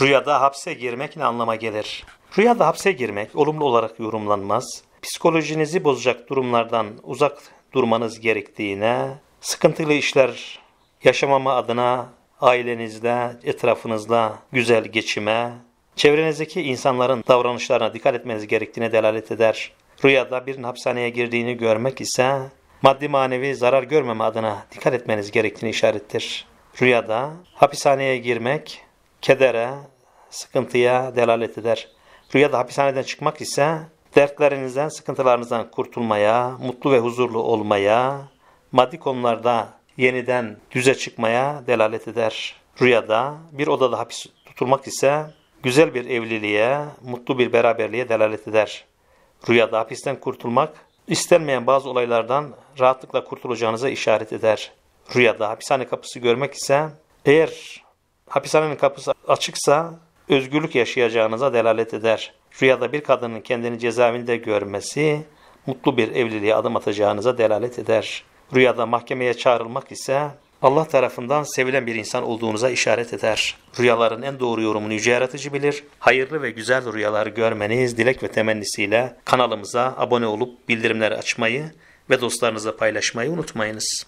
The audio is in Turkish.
Rüyada hapse girmek ne anlama gelir? Rüyada hapse girmek olumlu olarak yorumlanmaz. Psikolojinizi bozacak durumlardan uzak durmanız gerektiğine, sıkıntılı işler yaşamama adına ailenizde, etrafınızda güzel geçime, çevrenizdeki insanların davranışlarına dikkat etmeniz gerektiğine delalet eder. Rüyada bir hapishaneye girdiğini görmek ise maddi manevi zarar görmeme adına dikkat etmeniz gerektiğini işarettir. Rüyada hapishaneye girmek kedere, sıkıntıya delalet eder. Rüyada hapishaneden çıkmak ise dertlerinizden, sıkıntılarınızdan kurtulmaya, mutlu ve huzurlu olmaya, maddi konularda yeniden düze çıkmaya delalet eder. Rüyada bir odada hapis tutulmak ise güzel bir evliliğe, mutlu bir beraberliğe delalet eder. Rüyada hapisten kurtulmak, istenmeyen bazı olaylardan rahatlıkla kurtulacağınıza işaret eder. Rüyada hapishane kapısı görmek ise eğer Hapishanenin kapısı açıksa özgürlük yaşayacağınıza delalet eder. Rüyada bir kadının kendini cezaevinde görmesi mutlu bir evliliğe adım atacağınıza delalet eder. Rüyada mahkemeye çağrılmak ise Allah tarafından sevilen bir insan olduğunuza işaret eder. Rüyaların en doğru yorumunu yüce yaratıcı bilir. Hayırlı ve güzel rüyalar görmeniz dilek ve temennisiyle kanalımıza abone olup bildirimleri açmayı ve dostlarınızla paylaşmayı unutmayınız.